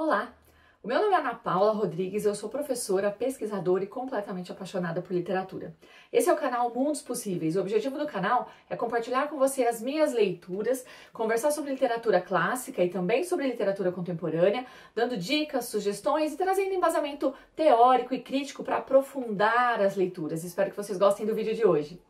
Olá, o meu nome é Ana Paula Rodrigues, eu sou professora, pesquisadora e completamente apaixonada por literatura. Esse é o canal Mundos Possíveis. O objetivo do canal é compartilhar com você as minhas leituras, conversar sobre literatura clássica e também sobre literatura contemporânea, dando dicas, sugestões e trazendo embasamento teórico e crítico para aprofundar as leituras. Espero que vocês gostem do vídeo de hoje.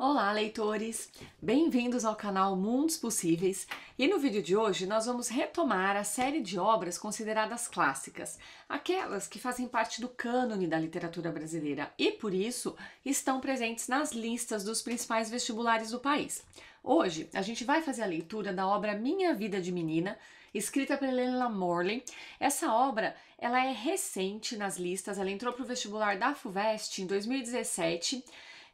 Olá, leitores! Bem-vindos ao canal Mundos Possíveis e no vídeo de hoje nós vamos retomar a série de obras consideradas clássicas, aquelas que fazem parte do cânone da literatura brasileira e, por isso, estão presentes nas listas dos principais vestibulares do país. Hoje a gente vai fazer a leitura da obra Minha Vida de Menina, escrita pela Helena Morley. Essa obra ela é recente nas listas, ela entrou para o vestibular da FUVEST em 2017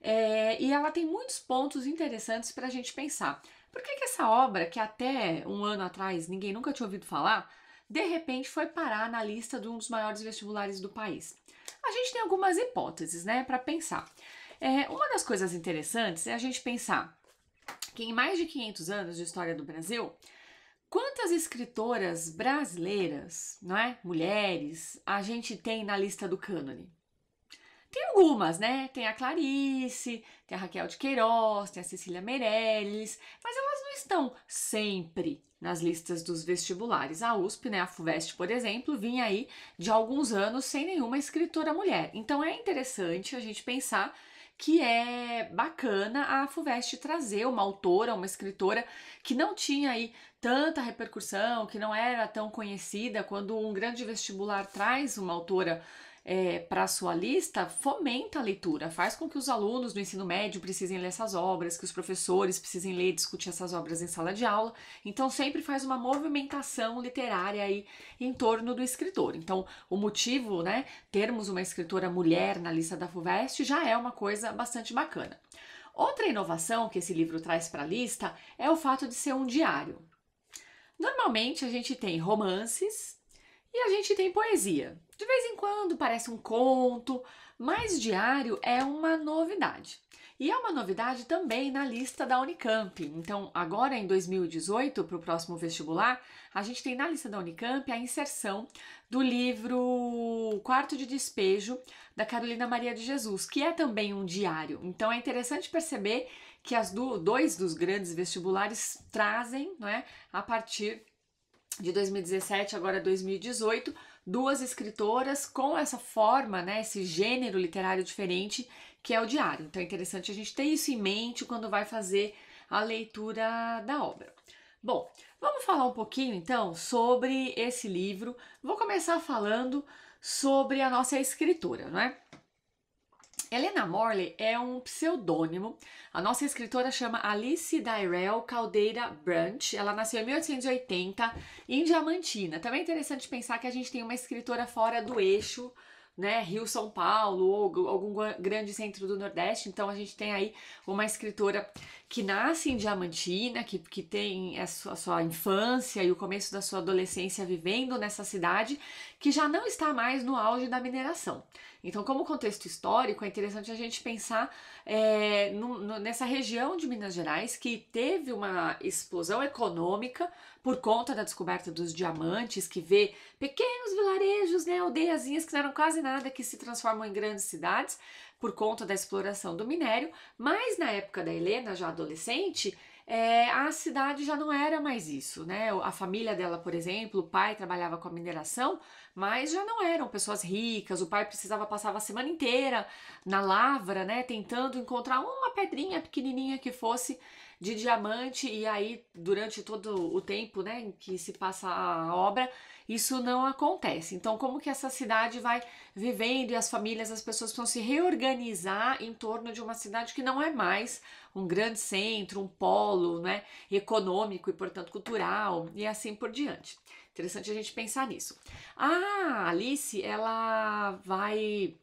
é, e ela tem muitos pontos interessantes para a gente pensar. Por que, que essa obra, que até um ano atrás ninguém nunca tinha ouvido falar, de repente foi parar na lista de um dos maiores vestibulares do país? A gente tem algumas hipóteses né, para pensar. É, uma das coisas interessantes é a gente pensar que em mais de 500 anos de história do Brasil, quantas escritoras brasileiras, não é, mulheres, a gente tem na lista do cânone? Tem algumas, né? Tem a Clarice, tem a Raquel de Queiroz, tem a Cecília Meirelles, mas elas não estão sempre nas listas dos vestibulares. A USP, né, a FUVEST, por exemplo, vinha aí de alguns anos sem nenhuma escritora mulher. Então é interessante a gente pensar que é bacana a FUVEST trazer uma autora, uma escritora que não tinha aí tanta repercussão, que não era tão conhecida, quando um grande vestibular traz uma autora é, para a sua lista fomenta a leitura, faz com que os alunos do ensino médio precisem ler essas obras, que os professores precisem ler e discutir essas obras em sala de aula. Então, sempre faz uma movimentação literária aí em torno do escritor. Então, o motivo, né, termos uma escritora mulher na lista da FUVEST já é uma coisa bastante bacana. Outra inovação que esse livro traz para a lista é o fato de ser um diário. Normalmente a gente tem romances e a gente tem poesia. De vez em quando parece um conto, mas diário é uma novidade. E é uma novidade também na lista da Unicamp. Então, agora em 2018, para o próximo vestibular, a gente tem na lista da Unicamp a inserção do livro Quarto de Despejo, da Carolina Maria de Jesus, que é também um diário. Então, é interessante perceber que as do, dois dos grandes vestibulares trazem, não é, a partir de 2017, agora 2018, duas escritoras com essa forma, né, esse gênero literário diferente, que é o diário. Então é interessante a gente ter isso em mente quando vai fazer a leitura da obra. Bom, vamos falar um pouquinho então sobre esse livro. Vou começar falando sobre a nossa escritora, não é? Helena Morley é um pseudônimo. A nossa escritora chama Alice Dyrell Caldeira Branch. Ela nasceu em 1880 em Diamantina. Também é interessante pensar que a gente tem uma escritora fora do eixo, né? Rio, São Paulo ou algum grande centro do Nordeste. Então a gente tem aí uma escritora que nasce em Diamantina, que, que tem a sua, a sua infância e o começo da sua adolescência vivendo nessa cidade, que já não está mais no auge da mineração. Então, como contexto histórico, é interessante a gente pensar é, no, no, nessa região de Minas Gerais que teve uma explosão econômica por conta da descoberta dos diamantes, que vê pequenos vilarejos, né, aldeiazinhas que não eram quase nada, que se transformam em grandes cidades, por conta da exploração do minério, mas na época da Helena, já adolescente, é, a cidade já não era mais isso, né? A família dela, por exemplo, o pai trabalhava com a mineração, mas já não eram pessoas ricas. O pai precisava passar a semana inteira na lavra, né? Tentando encontrar uma pedrinha pequenininha que fosse de diamante, e aí, durante todo o tempo, né, em que se passa a obra, isso não acontece. Então, como que essa cidade vai vivendo e as famílias, as pessoas vão se reorganizar em torno de uma cidade que não é mais um grande centro, um polo né, econômico e, portanto, cultural e assim por diante. Interessante a gente pensar nisso. A Alice, ela vai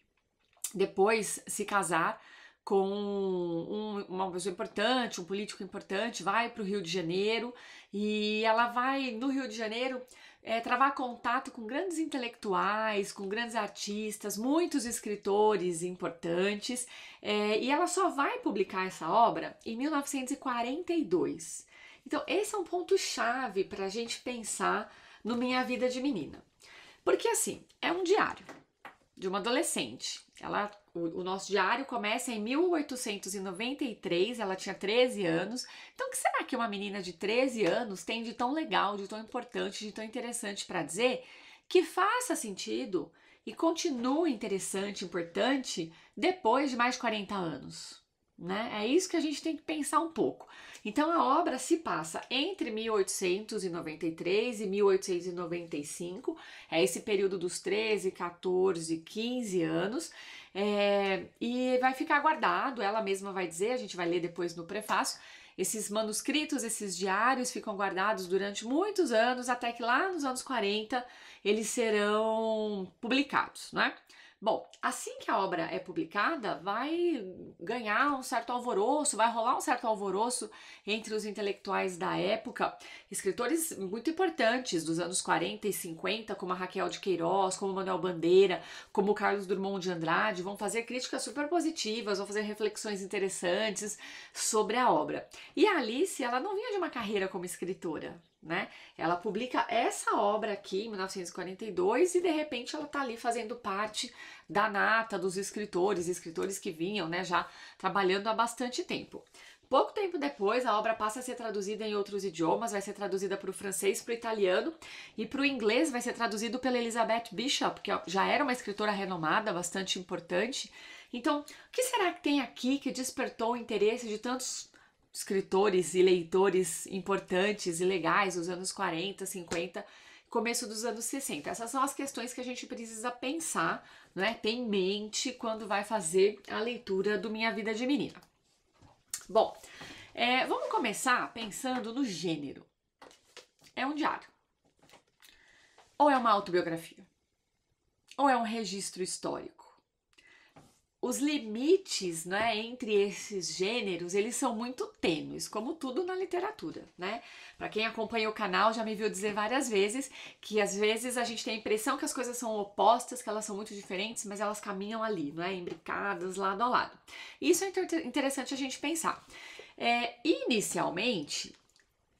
depois se casar com um, uma pessoa importante, um político importante, vai para o Rio de Janeiro e ela vai no Rio de Janeiro é, travar contato com grandes intelectuais, com grandes artistas, muitos escritores importantes, é, e ela só vai publicar essa obra em 1942. Então, esse é um ponto chave para a gente pensar no Minha Vida de Menina. Porque, assim, é um diário de uma adolescente ela, o, o, nosso diário começa em 1893, ela tinha 13 anos. Então, o que será que uma menina de 13 anos tem de tão legal, de tão importante, de tão interessante para dizer que faça sentido e continue interessante, importante depois de mais de 40 anos? Né? É isso que a gente tem que pensar um pouco. Então a obra se passa entre 1893 e 1895, é esse período dos 13, 14, 15 anos, é, e vai ficar guardado, ela mesma vai dizer, a gente vai ler depois no prefácio, esses manuscritos, esses diários ficam guardados durante muitos anos, até que lá nos anos 40 eles serão publicados, né? Bom, assim que a obra é publicada, vai ganhar um certo alvoroço, vai rolar um certo alvoroço entre os intelectuais da época, escritores muito importantes dos anos 40 e 50, como a Raquel de Queiroz, como Manuel Bandeira, como Carlos Drummond de Andrade, vão fazer críticas super positivas, vão fazer reflexões interessantes sobre a obra. E a Alice, ela não vinha de uma carreira como escritora, né? Ela publica essa obra aqui em 1942 e de repente ela tá ali fazendo parte da nata dos escritores, escritores que vinham, né, já trabalhando há bastante tempo. Pouco tempo depois, a obra passa a ser traduzida em outros idiomas, vai ser traduzida para o francês, para o italiano e para o inglês vai ser traduzido pela Elizabeth Bishop, que é, já era uma escritora renomada, bastante importante. Então, o que será que tem aqui que despertou o interesse de tantos escritores e leitores importantes e legais dos anos 40, 50, começo dos anos 60. Essas são as questões que a gente precisa pensar, né, ter em mente quando vai fazer a leitura do Minha Vida de Menina. Bom, é, vamos começar pensando no gênero. É um diário. Ou é uma autobiografia. Ou é um registro histórico os limites né, entre esses gêneros, eles são muito tênues, como tudo na literatura, né? Para quem acompanha o canal já me viu dizer várias vezes que às vezes a gente tem a impressão que as coisas são opostas, que elas são muito diferentes, mas elas caminham ali, é, imbricadas, lado a lado. Isso é interessante a gente pensar. É, inicialmente,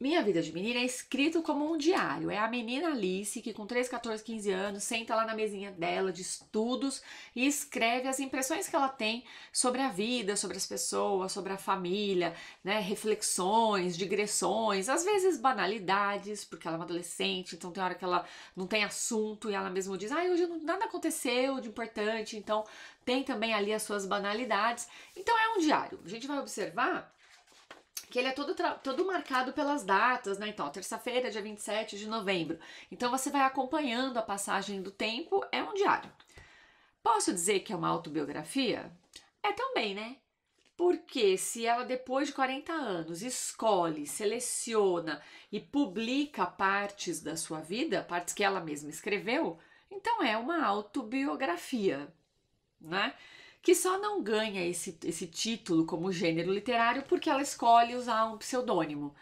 minha Vida de Menina é escrito como um diário. É a menina Alice que, com 3, 14, 15 anos, senta lá na mesinha dela de estudos e escreve as impressões que ela tem sobre a vida, sobre as pessoas, sobre a família, né? reflexões, digressões, às vezes banalidades, porque ela é uma adolescente, então tem hora que ela não tem assunto e ela mesma diz: ah, hoje nada aconteceu de importante, então tem também ali as suas banalidades. Então é um diário. A gente vai observar que ele é todo, todo marcado pelas datas, né? Então, terça-feira, dia 27 de novembro. Então, você vai acompanhando a passagem do tempo, é um diário. Posso dizer que é uma autobiografia? É também, né? Porque se ela, depois de 40 anos, escolhe, seleciona e publica partes da sua vida, partes que ela mesma escreveu, então é uma autobiografia, né? que só não ganha esse, esse título como gênero literário porque ela escolhe usar um pseudônimo.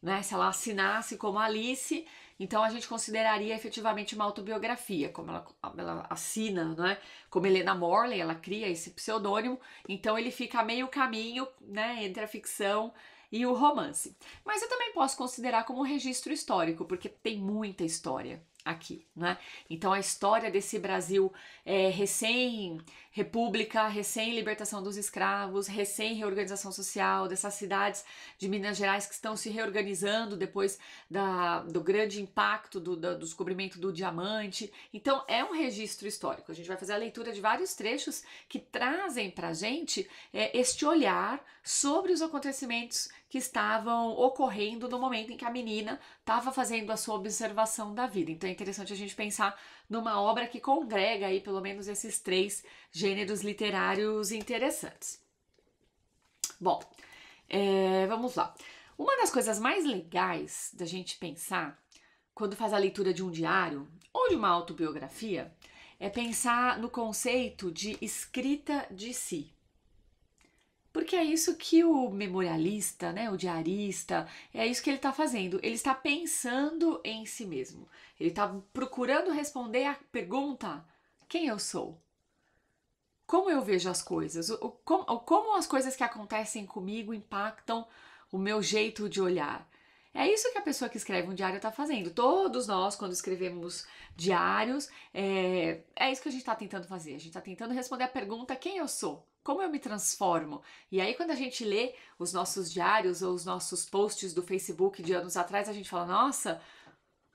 Né? Se ela assinasse como Alice, então a gente consideraria efetivamente uma autobiografia, como ela, ela assina, né? Como Helena Morley, ela cria esse pseudônimo, então ele fica meio caminho, né, entre a ficção e o romance. Mas eu também posso considerar como um registro histórico, porque tem muita história aqui, né? Então a história desse Brasil é, recém república, recém-libertação dos escravos, recém-reorganização social dessas cidades de Minas Gerais que estão se reorganizando depois da, do grande impacto do, do, descobrimento do diamante. Então, é um registro histórico. A gente vai fazer a leitura de vários trechos que trazem para a gente é, este olhar sobre os acontecimentos que estavam ocorrendo no momento em que a menina estava fazendo a sua observação da vida. Então, é interessante a gente pensar numa obra que congrega aí pelo menos esses três gêneros gêneros literários interessantes. Bom, é, vamos lá. Uma das coisas mais legais da gente pensar quando faz a leitura de um diário ou de uma autobiografia é pensar no conceito de escrita de si. Porque é isso que o memorialista, né, o diarista, é isso que ele está fazendo. Ele está pensando em si mesmo. Ele está procurando responder a pergunta: quem eu sou? como eu vejo as coisas, o, como, como as coisas que acontecem comigo impactam o meu jeito de olhar. É isso que a pessoa que escreve um diário está fazendo. Todos nós, quando escrevemos diários, é, é isso que a gente está tentando fazer. A gente está tentando responder a pergunta: quem eu sou? Como eu me transformo? E aí, quando a gente lê os nossos diários ou os nossos posts do Facebook de anos atrás, a gente fala: nossa,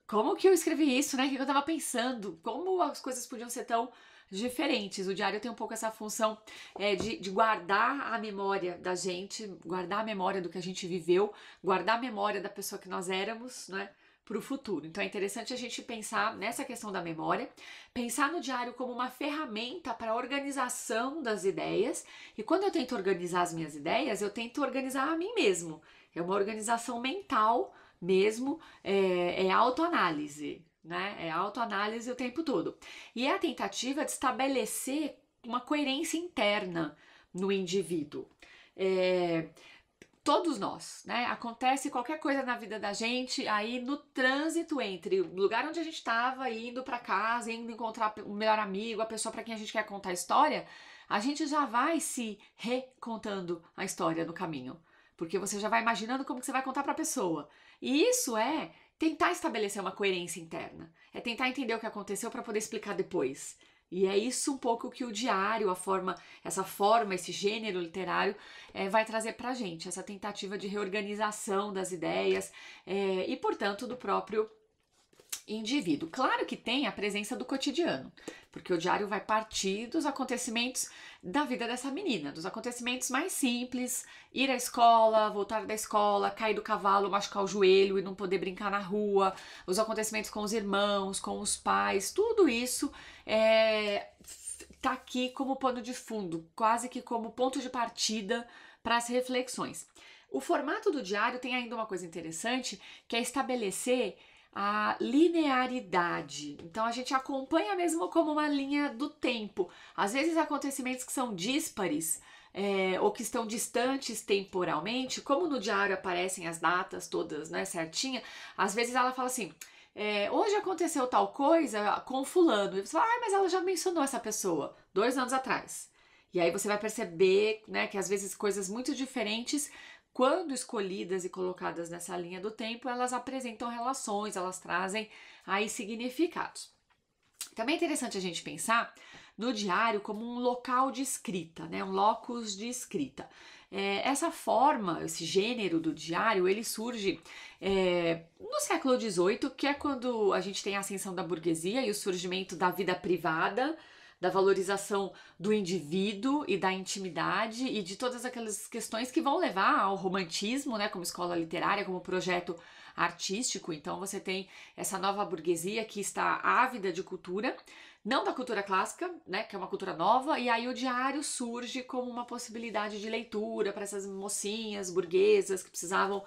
como que eu escrevi isso, né? O que eu estava pensando? Como as coisas podiam ser tão diferentes. O diário tem um pouco essa função é, de, de, guardar a memória da gente, guardar a memória do que a gente viveu, guardar a memória da pessoa que nós éramos, né? Para o futuro. Então é interessante a gente pensar nessa questão da memória, pensar no diário como uma ferramenta para organização das ideias. E quando eu tento organizar as minhas ideias, eu tento organizar a mim mesmo. É uma organização mental mesmo, é, é autoanálise, né? É autoanálise o tempo todo. E é a tentativa de estabelecer uma coerência interna no indivíduo. É, todos nós, né? Acontece qualquer coisa na vida da gente, aí no trânsito entre o lugar onde a gente estava, indo para casa, indo encontrar o melhor amigo, a pessoa para quem a gente quer contar a história, a gente já vai se recontando a história no caminho, porque você já vai imaginando como que você vai contar para a pessoa. E isso é tentar estabelecer uma coerência interna, é tentar entender o que aconteceu para poder explicar depois. E é isso um pouco que o diário, a forma, essa forma, esse gênero literário é, vai trazer para a gente, essa tentativa de reorganização das ideias é, e, portanto, do próprio indivíduo. Claro que tem a presença do cotidiano, porque o diário vai partir dos acontecimentos da vida dessa menina, dos acontecimentos mais simples, ir à escola, voltar da escola, cair do cavalo, machucar o joelho e não poder brincar na rua, os acontecimentos com os irmãos, com os pais, tudo isso é, tá aqui como pano de fundo, quase que como ponto de partida para as reflexões. O formato do diário tem ainda uma coisa interessante, que é estabelecer a linearidade. Então a gente acompanha mesmo como uma linha do tempo. Às vezes acontecimentos que são díspares é, ou que estão distantes temporalmente, como no diário aparecem as datas todas né, certinha, às vezes ela fala assim. É, hoje aconteceu tal coisa com fulano. E você fala, ah, mas ela já mencionou essa pessoa dois anos atrás. E aí você vai perceber né, que às vezes coisas muito diferentes quando escolhidas e colocadas nessa linha do tempo, elas apresentam relações, elas trazem aí significados. Também é interessante a gente pensar no diário como um local de escrita, né? um locus de escrita. É, essa forma, esse gênero do diário, ele surge é, no século XVIII, que é quando a gente tem a ascensão da burguesia e o surgimento da vida privada, da valorização do indivíduo e da intimidade e de todas aquelas questões que vão levar ao romantismo, né, como escola literária, como projeto artístico. Então você tem essa nova burguesia que está ávida de cultura, não da cultura clássica, né, que é uma cultura nova, e aí o diário surge como uma possibilidade de leitura para essas mocinhas burguesas que precisavam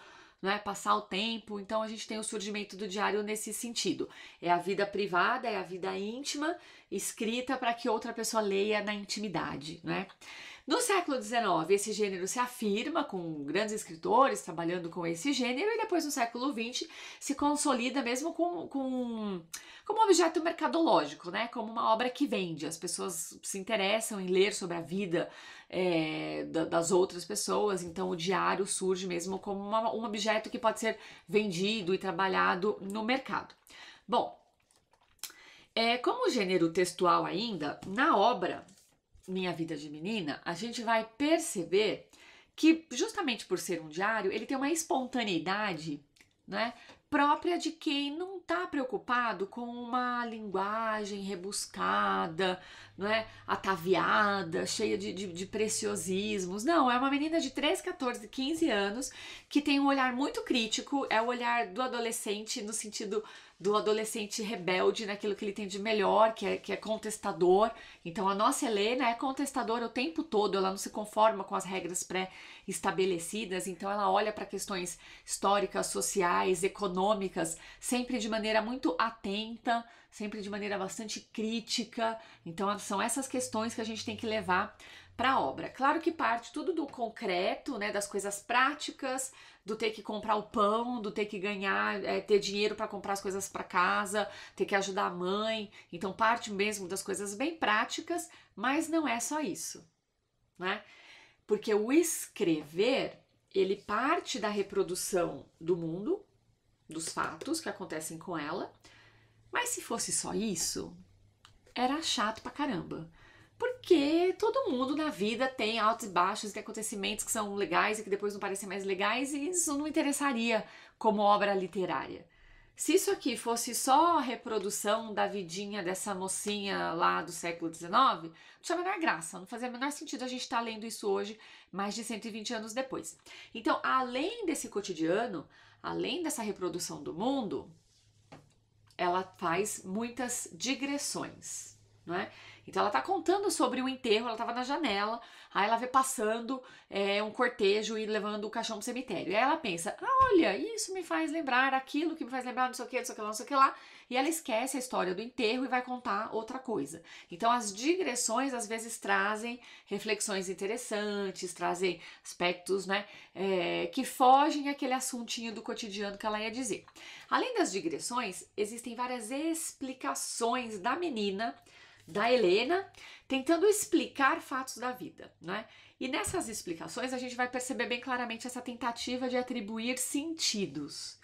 né, passar o tempo. Então a gente tem o surgimento do diário nesse sentido. É a vida privada, é a vida íntima, escrita para que outra pessoa leia na intimidade, né? No século XIX, esse gênero se afirma com grandes escritores trabalhando com esse gênero e depois no século XX se consolida mesmo com, com, como objeto mercadológico, né? como uma obra que vende. As pessoas se interessam em ler sobre a vida é, das outras pessoas, então o diário surge mesmo como uma, um objeto que pode ser vendido e trabalhado no mercado. Bom, é, como gênero textual ainda, na obra minha Vida de Menina, a gente vai perceber que, justamente por ser um diário, ele tem uma espontaneidade né, própria de quem não está preocupado com uma linguagem rebuscada, não é, ataviada, cheia de, de, de preciosismos. Não, é uma menina de 13, 14, 15 anos que tem um olhar muito crítico, é o olhar do adolescente no sentido do adolescente rebelde naquilo que ele tem de melhor, que é, que é contestador. Então a nossa Helena é contestadora o tempo todo, ela não se conforma com as regras pré-estabelecidas, então ela olha para questões históricas, sociais, econômicas, sempre de maneira muito atenta, sempre de maneira bastante crítica. Então são essas questões que a gente tem que levar para a obra. Claro que parte tudo do concreto, né, das coisas práticas, do ter que comprar o pão, do ter que ganhar, é, ter dinheiro para comprar as coisas para casa, ter que ajudar a mãe. Então parte mesmo das coisas bem práticas, mas não é só isso, né? Porque o escrever, ele parte da reprodução do mundo, dos fatos que acontecem com ela. Mas se fosse só isso, era chato pra caramba porque todo mundo na vida tem altos e baixos, tem acontecimentos que são legais e que depois não parecem mais legais, e isso não interessaria como obra literária. Se isso aqui fosse só a reprodução da vidinha dessa mocinha lá do século XIX, não tinha a menor graça, não fazia o menor sentido a gente estar tá lendo isso hoje, mais de 120 anos depois. Então, além desse cotidiano, além dessa reprodução do mundo, ela faz muitas digressões, não é? Então ela tá contando sobre o enterro, ela tava na janela, aí ela vê passando é, um cortejo e levando o caixão pro cemitério. E aí ela pensa, ah, olha, isso me faz lembrar aquilo que me faz lembrar não sei o que, não sei o que lá, não sei o que lá. E ela esquece a história do enterro e vai contar outra coisa. Então as digressões às vezes trazem reflexões interessantes, trazem aspectos, né, é, que fogem aquele assuntinho do cotidiano que ela ia dizer. Além das digressões, existem várias explicações da menina da Helena, tentando explicar fatos da vida, né? E nessas explicações a gente vai perceber bem claramente essa tentativa de atribuir sentidos.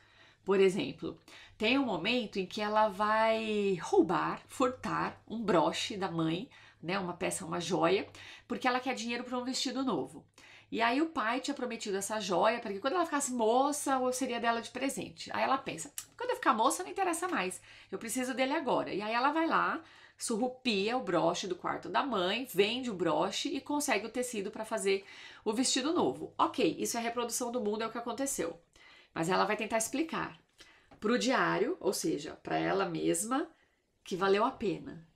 Por exemplo, tem um momento em que ela vai roubar, furtar um broche da mãe, né, uma peça, uma joia, porque ela quer dinheiro para um vestido novo. E aí o pai tinha prometido essa joia para que quando ela ficasse moça, ou seria dela de presente. Aí ela pensa: quando eu ficar moça não interessa mais, eu preciso dele agora. E aí ela vai lá, surrupia o broche do quarto da mãe, vende o broche e consegue o tecido para fazer o vestido novo. Ok, isso é reprodução do mundo, é o que aconteceu. Mas ela vai tentar explicar para o diário, ou seja, para ela mesma, que valeu a pena,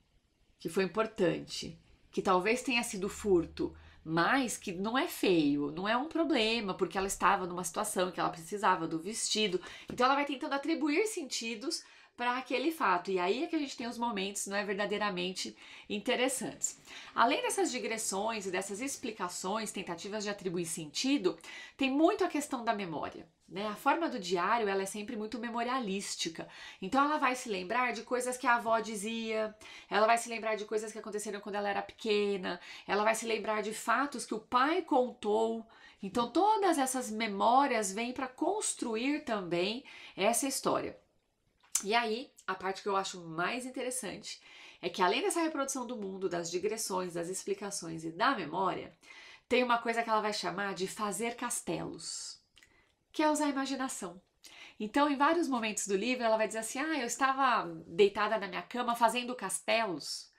que foi importante, que talvez tenha sido furto, mas que não é feio, não é um problema, porque ela estava numa situação que ela precisava do vestido. Então ela vai tentando atribuir sentidos para aquele fato. E aí é que a gente tem os momentos não é verdadeiramente interessantes. Além dessas digressões e dessas explicações, tentativas de atribuir sentido, tem muito a questão da memória. Né? A forma do diário ela é sempre muito memorialística. Então ela vai se lembrar de coisas que a avó dizia, ela vai se lembrar de coisas que aconteceram quando ela era pequena, ela vai se lembrar de fatos que o pai contou. Então todas essas memórias vêm para construir também essa história. E aí, a parte que eu acho mais interessante é que além dessa reprodução do mundo, das digressões, das explicações e da memória, tem uma coisa que ela vai chamar de fazer castelos, que é usar a imaginação. Então, em vários momentos do livro, ela vai dizer assim: "Ah, eu estava deitada na minha cama fazendo castelos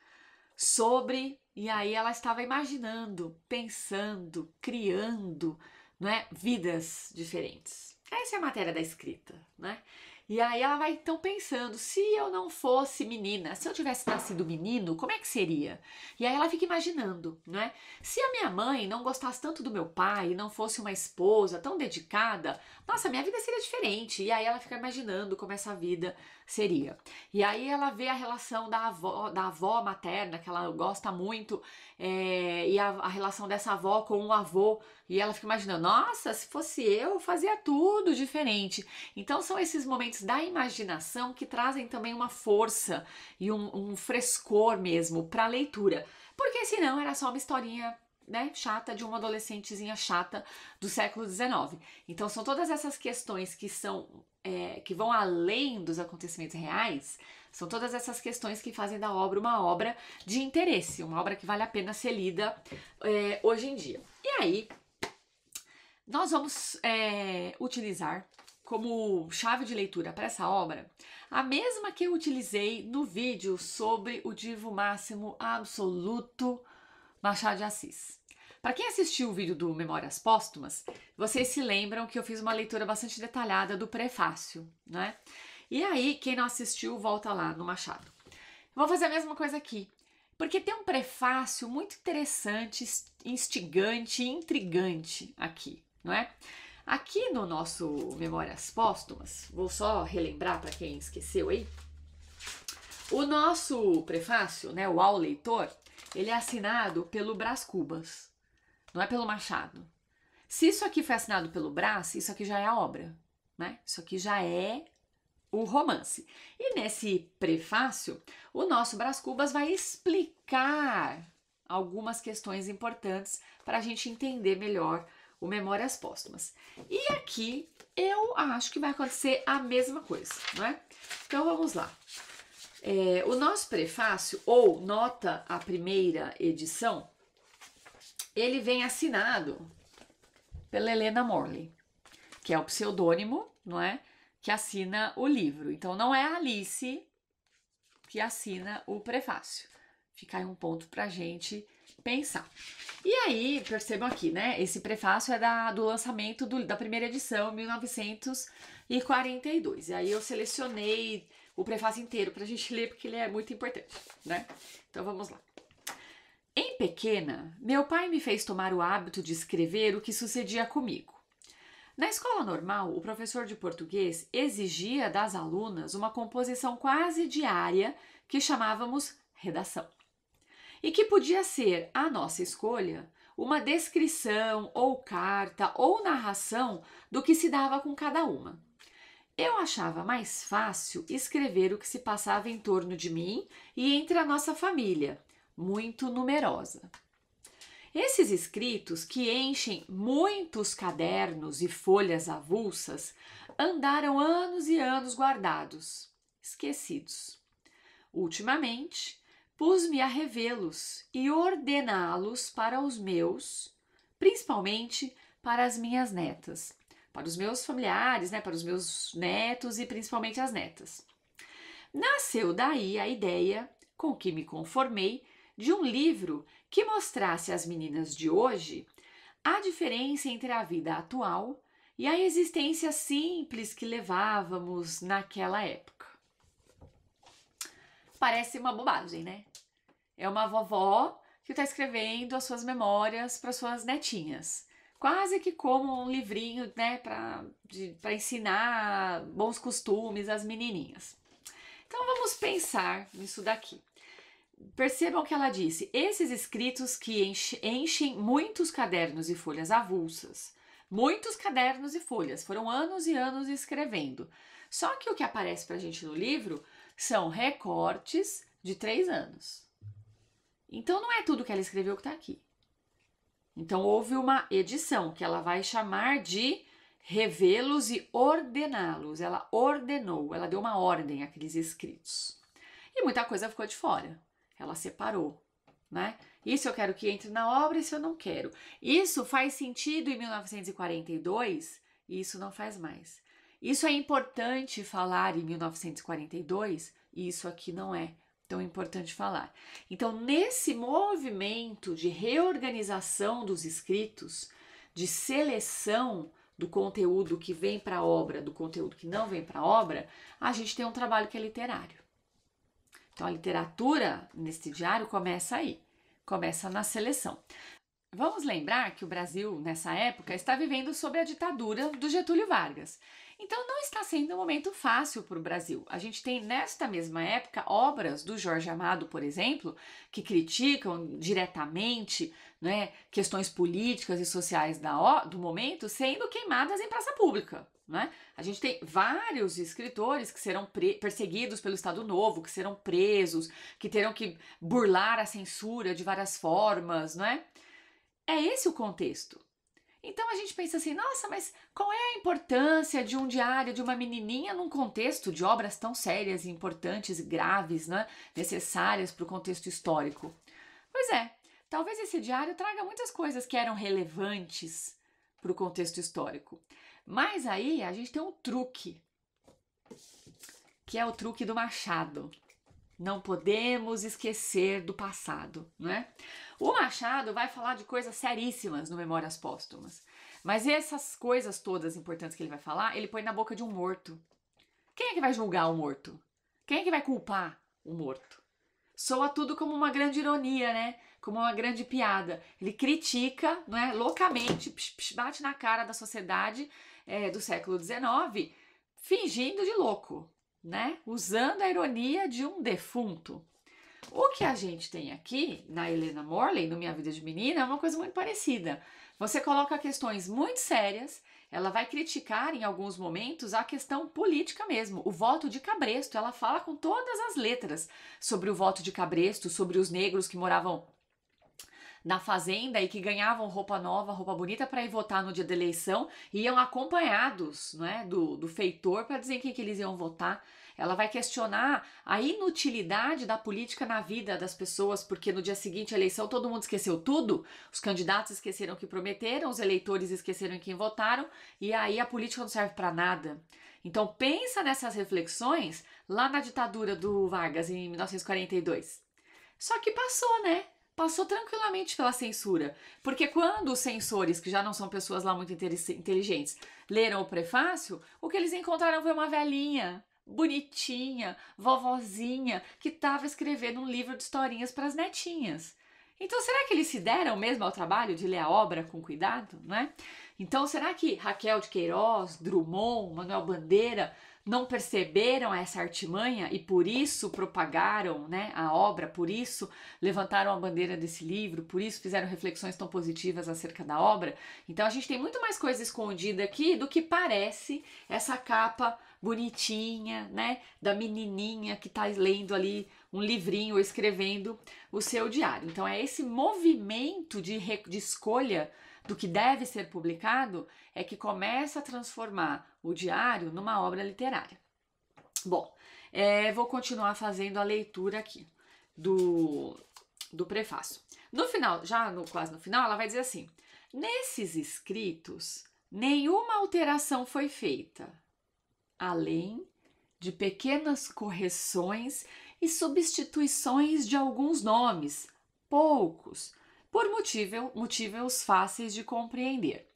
sobre", e aí ela estava imaginando, pensando, criando, não é? Vidas diferentes. Essa é a matéria da escrita, né? E aí ela vai então pensando: se eu não fosse menina, se eu tivesse nascido menino, como é que seria? E aí ela fica imaginando, né? Se a minha mãe não gostasse tanto do meu pai, não fosse uma esposa tão dedicada, nossa, minha vida seria diferente. E aí ela fica imaginando como é essa vida seria. E aí ela vê a relação da avó, da avó materna, que ela gosta muito, é, e a, a, relação dessa avó com o avô, e ela fica imaginando, nossa, se fosse eu, eu fazia tudo diferente. Então são esses momentos da imaginação que trazem também uma força e um, um frescor mesmo para a leitura, porque senão era só uma historinha né, chata de uma adolescentezinha chata do século XIX. Então são todas essas questões que são é, que vão além dos acontecimentos reais, são todas essas questões que fazem da obra uma obra de interesse, uma obra que vale a pena ser lida é, hoje em dia. E aí nós vamos é, utilizar como chave de leitura para essa obra a mesma que eu utilizei no vídeo sobre o divo máximo absoluto Machado de Assis. Para quem assistiu o vídeo do Memórias Póstumas, vocês se lembram que eu fiz uma leitura bastante detalhada do prefácio, né? E aí, quem não assistiu, volta lá no Machado. Vou fazer a mesma coisa aqui, porque tem um prefácio muito interessante, instigante e intrigante aqui, não é? Aqui no nosso Memórias Póstumas, vou só relembrar para quem esqueceu aí, o nosso prefácio, né, o ao leitor, ele é assinado pelo Brás Cubas, não é pelo Machado. Se isso aqui foi assinado pelo Brás, isso aqui já é a obra, né? Isso aqui já é o romance. E nesse prefácio, o nosso Brás Cubas vai explicar algumas questões importantes para a gente entender melhor o Memórias Póstumas. E aqui eu acho que vai acontecer a mesma coisa, não é? Então vamos lá. É, o nosso prefácio, ou nota à primeira edição, ele vem assinado pela Helena Morley, que é o pseudônimo, não é? Que assina o livro. Então não é a Alice que assina o prefácio. Fica aí um ponto pra gente pensar. E aí, percebam aqui, né? Esse prefácio é da, do lançamento do, da primeira edição, 1942. E aí eu selecionei o prefácio inteiro para a gente ler, porque ele é muito importante, né? Então vamos lá. Em pequena, meu pai me fez tomar o hábito de escrever o que sucedia comigo. Na escola normal, o professor de português exigia das alunas uma composição quase diária que chamávamos redação, e que podia ser, à nossa escolha, uma descrição ou carta ou narração do que se dava com cada uma. Eu achava mais fácil escrever o que se passava em torno de mim e entre a nossa família, muito numerosa. Esses escritos, que enchem muitos cadernos e folhas avulsas, andaram anos e anos guardados, esquecidos. Ultimamente, pus-me a revê-los e ordená-los para os meus, principalmente para as minhas netas, para os meus familiares, né, para os meus netos e principalmente as netas. Nasceu daí a ideia, com que me conformei, de um livro que mostrasse às meninas de hoje a diferença entre a vida atual e a existência simples que levávamos naquela época. Parece uma bobagem, né? É uma vovó que está escrevendo as suas memórias para suas netinhas quase que como um livrinho, né, para ensinar bons costumes às menininhas. Então vamos pensar nisso daqui. Percebam que ela disse: esses escritos que enchem muitos cadernos e folhas avulsas. Muitos cadernos e folhas, foram anos e anos escrevendo. Só que o que aparece a gente no livro são recortes de três anos. Então não é tudo que ela escreveu que está aqui. Então houve uma edição que ela vai chamar de revê-los e ordená-los. Ela ordenou, ela deu uma ordem àqueles escritos. E muita coisa ficou de fora. Ela separou, né? Isso eu quero que entre na obra, isso eu não quero. Isso faz sentido em 1942 e isso não faz mais. Isso é importante falar em 1942 e isso aqui não é tão importante falar. Então, nesse movimento de reorganização dos escritos, de seleção do conteúdo que vem para a obra, do conteúdo que não vem para a obra, a gente tem um trabalho que é literário. Então, a literatura neste diário começa aí, começa na seleção. Vamos lembrar que o Brasil, nessa época, está vivendo sob a ditadura do Getúlio Vargas. Então não está sendo um momento fácil para o Brasil. A gente tem nesta mesma época obras do Jorge Amado, por exemplo, que criticam diretamente né, questões políticas e sociais da, do momento sendo queimadas em praça pública. Né? A gente tem vários escritores que serão perseguidos pelo Estado Novo, que serão presos, que terão que burlar a censura de várias formas. Né? É esse o contexto. Então a gente pensa assim, nossa, mas qual é a importância de um diário de uma menininha num contexto de obras tão sérias, importantes e graves, né, necessárias para o contexto histórico? Pois é, talvez esse diário traga muitas coisas que eram relevantes para o contexto histórico. Mas aí a gente tem um truque, que é o truque do Machado. Não podemos esquecer do passado, não é? O Machado vai falar de coisas seríssimas no Memórias Póstumas. Mas essas coisas todas importantes que ele vai falar, ele põe na boca de um morto. Quem é que vai julgar o morto? Quem é que vai culpar o morto? Soa tudo como uma grande ironia, né? Como uma grande piada. Ele critica, não é? Loucamente, psh, psh, bate na cara da sociedade é, do século XIX, fingindo de louco, né? Usando a ironia de um defunto. O que a gente tem aqui na Helena Morley, no Minha Vida de Menina, é uma coisa muito parecida. Você coloca questões muito sérias, ela vai criticar em alguns momentos a questão política mesmo, o voto de Cabresto. Ela fala com todas as letras sobre o voto de Cabresto, sobre os negros que moravam na fazenda e que ganhavam roupa nova, roupa bonita para ir votar no dia da eleição, iam acompanhados, né, do, do feitor para dizer quem que eles iam votar. Ela vai questionar a inutilidade da política na vida das pessoas, porque no dia seguinte à eleição todo mundo esqueceu tudo, os candidatos esqueceram o que prometeram, os eleitores esqueceram em quem votaram, e aí a política não serve para nada. Então pensa nessas reflexões lá na ditadura do Vargas em 1942. Só que passou, né? passou tranquilamente pela censura. Porque quando os censores, que já não são pessoas lá muito inteligentes, leram o prefácio, o que eles encontraram foi uma velhinha bonitinha, vovozinha, que estava escrevendo um livro de historinhas para as netinhas. Então, será que eles se deram mesmo ao trabalho de ler a obra com cuidado, né? Então, será que Raquel de Queiroz, Drummond, Manuel Bandeira não perceberam essa artimanha e por isso propagaram, né, a obra, por isso levantaram a bandeira desse livro, por isso fizeram reflexões tão positivas acerca da obra? Então, a gente tem muito mais coisa escondida aqui do que parece essa capa bonitinha, né? Da menininha que está lendo ali um livrinho ou escrevendo o seu diário. Então, é esse movimento de, de escolha do que deve ser publicado é que começa a transformar o diário numa obra literária. Bom, é, vou continuar fazendo a leitura aqui do, do prefácio. No final, já no, quase no final, ela vai dizer assim: nesses escritos, nenhuma alteração foi feita além de pequenas correções e substituições de alguns nomes, poucos, por motivo, motivos fáceis de compreender.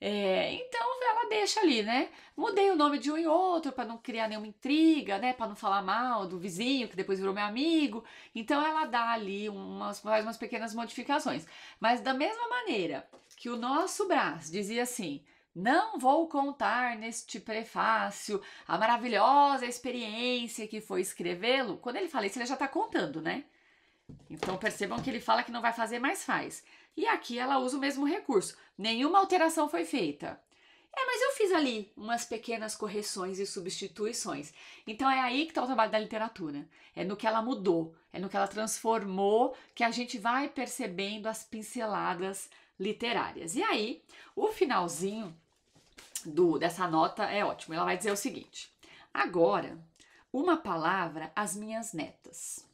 É, então ela deixa ali, né? Mudei o nome de um e outro para não criar nenhuma intriga, né? Para não falar mal do vizinho que depois virou meu amigo. Então ela dá ali umas, faz umas pequenas modificações. Mas da mesma maneira que o nosso Braz dizia assim: não vou contar neste prefácio a maravilhosa experiência que foi escrevê-lo. Quando ele fala isso, ele já está contando, né? Então percebam que ele fala que não vai fazer, mais faz. E aqui ela usa o mesmo recurso. Nenhuma alteração foi feita. É, mas eu fiz ali umas pequenas correções e substituições. Então é aí que está o trabalho da literatura. É no que ela mudou, é no que ela transformou que a gente vai percebendo as pinceladas literárias. E aí, o finalzinho do, dessa nota é ótimo. Ela vai dizer o seguinte: agora, uma palavra às minhas netas.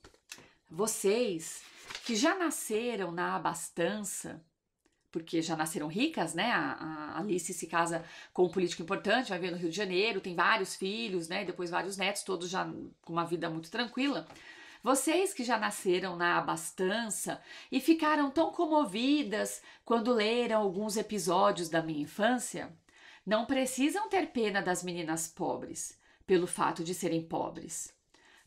Vocês que já nasceram na abastança, porque já nasceram ricas, né? A, a Alice se casa com um político importante, vai ver no Rio de Janeiro, tem vários filhos, né? Depois vários netos, todos já com uma vida muito tranquila. Vocês que já nasceram na abastança e ficaram tão comovidas quando leram alguns episódios da minha infância, não precisam ter pena das meninas pobres, pelo fato de serem pobres.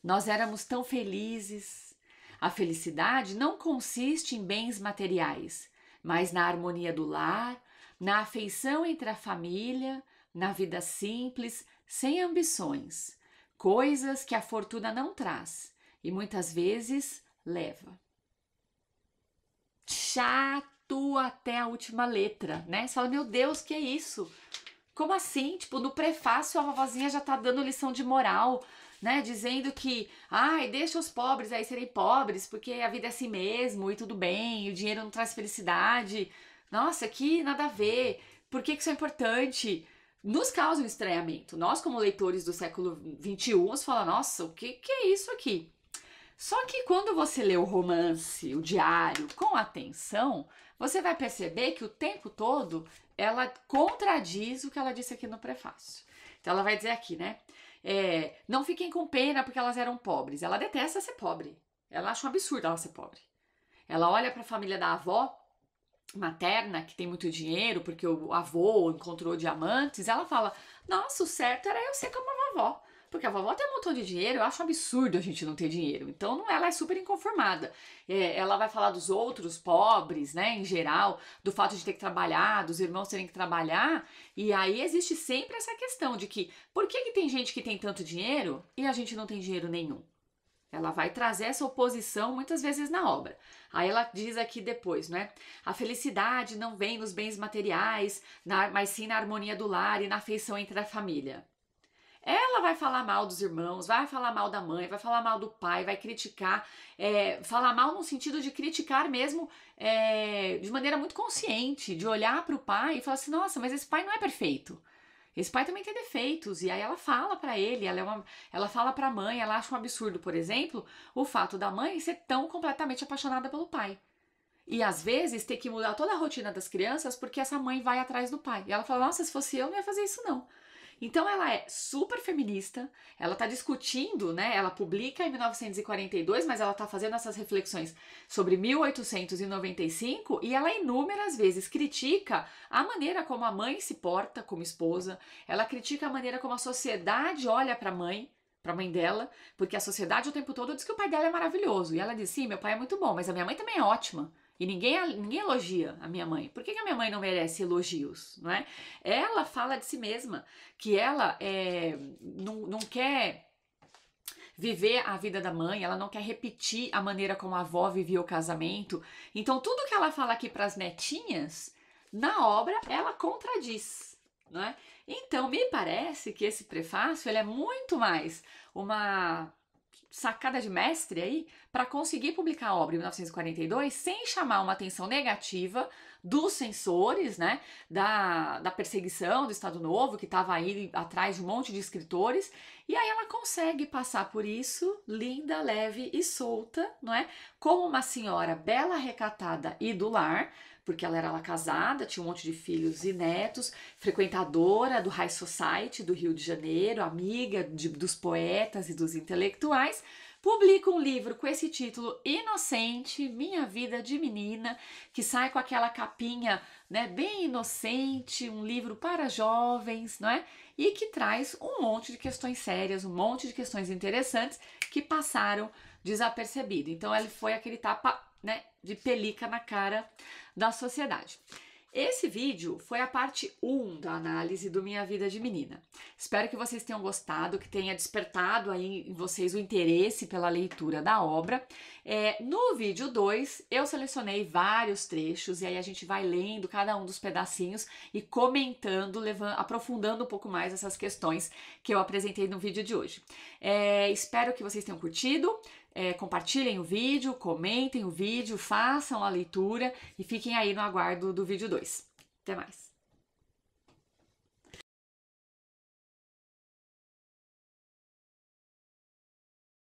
Nós éramos tão felizes. A felicidade não consiste em bens materiais, mas na harmonia do lar, na afeição entre a família, na vida simples, sem ambições, coisas que a fortuna não traz e muitas vezes leva. Chato até a última letra, né? Você fala, meu Deus, que é isso? Como assim? Tipo, no prefácio a vovozinha já tá dando lição de moral, né? Dizendo que, ai, deixa os pobres aí serem pobres, porque a vida é assim mesmo e tudo bem, e o dinheiro não traz felicidade. Nossa, que nada a ver. Por que, que isso é importante? Nos causa um estranhamento. Nós, como leitores do século XXI, vamos falar, nossa, o que, que é isso aqui? Só que quando você lê o romance, o diário, com atenção, você vai perceber que o tempo todo ela contradiz o que ela disse aqui no prefácio. Então ela vai dizer aqui, né? É, não fiquem com pena porque elas eram pobres. Ela detesta ser pobre. Ela acha um absurdo ela ser pobre. Ela olha para a família da avó materna, que tem muito dinheiro, porque o avô encontrou diamantes, ela fala: Nossa, o certo era eu ser como a vovó. Porque a vovó tem um montão de dinheiro, eu acho absurdo a gente não ter dinheiro. Então não, ela é super inconformada. É, ela vai falar dos outros pobres, né, em geral, do fato de ter que trabalhar, dos irmãos terem que trabalhar. E aí existe sempre essa questão de que por que, que tem gente que tem tanto dinheiro e a gente não tem dinheiro nenhum? Ela vai trazer essa oposição muitas vezes na obra. Aí ela diz aqui depois, né? A felicidade não vem nos bens materiais, na, mas sim na harmonia do lar e na afeição entre a família. Ela vai falar mal dos irmãos, vai falar mal da mãe, vai falar mal do pai, vai criticar, é, falar mal no sentido de criticar mesmo é, de maneira muito consciente, de olhar para o pai e falar assim: nossa, mas esse pai não é perfeito. Esse pai também tem defeitos e aí ela fala para ele, ela é uma, ela fala para a mãe, ela acha um absurdo, por exemplo, o fato da mãe ser tão completamente apaixonada pelo pai. E às vezes ter que mudar toda a rotina das crianças porque essa mãe vai atrás do pai. E ela fala: "Nossa, se fosse eu, não ia fazer isso não". Então ela é super feminista, ela tá discutindo, né? Ela publica em 1942, mas ela tá fazendo essas reflexões sobre 1895 e ela inúmeras vezes critica a maneira como a mãe se porta como esposa, ela critica a maneira como a sociedade olha para a mãe, para a mãe dela, porque a sociedade o tempo todo diz que o pai dela é maravilhoso. E ela diz: "Sim, meu pai é muito bom, mas a minha mãe também é ótima". E ninguém, ninguém elogia a minha mãe. Por que, que a minha mãe não merece elogios, não é? Ela fala de si mesma que ela é, não, não quer viver a vida da mãe, ela não quer repetir a maneira como a avó vivia o casamento. Então, tudo que ela fala aqui para as netinhas, na obra, ela contradiz. é Então, me parece que esse prefácio ele é muito mais uma sacada de mestre aí para conseguir publicar a obra em 1942 sem chamar uma atenção negativa dos censores, né, da, da perseguição do Estado Novo, que estava aí atrás de um monte de escritores, e aí ela consegue passar por isso, linda, leve e solta, não é? Como uma senhora bela, recatada e do lar, porque ela era lá casada, tinha um monte de filhos e netos, frequentadora do High Society do Rio de Janeiro, amiga de, dos poetas e dos intelectuais, publica um livro com esse título Inocente, Minha Vida de Menina, que sai com aquela capinha, né, bem inocente, um livro para jovens, não é? E que traz um monte de questões sérias, um monte de questões interessantes que passaram desapercebido. Então ele foi aquele tapa né, de pelica na cara da sociedade. Esse vídeo foi a parte 1 da análise do Minha Vida de Menina. Espero que vocês tenham gostado, que tenha despertado aí em vocês o interesse pela leitura da obra. É, no vídeo 2, eu selecionei vários trechos e aí a gente vai lendo cada um dos pedacinhos e comentando, levando, aprofundando um pouco mais essas questões que eu apresentei no vídeo de hoje. É, espero que vocês tenham curtido. É, compartilhem o vídeo, comentem o vídeo, façam a leitura e fiquem aí no aguardo do vídeo 2. Até mais!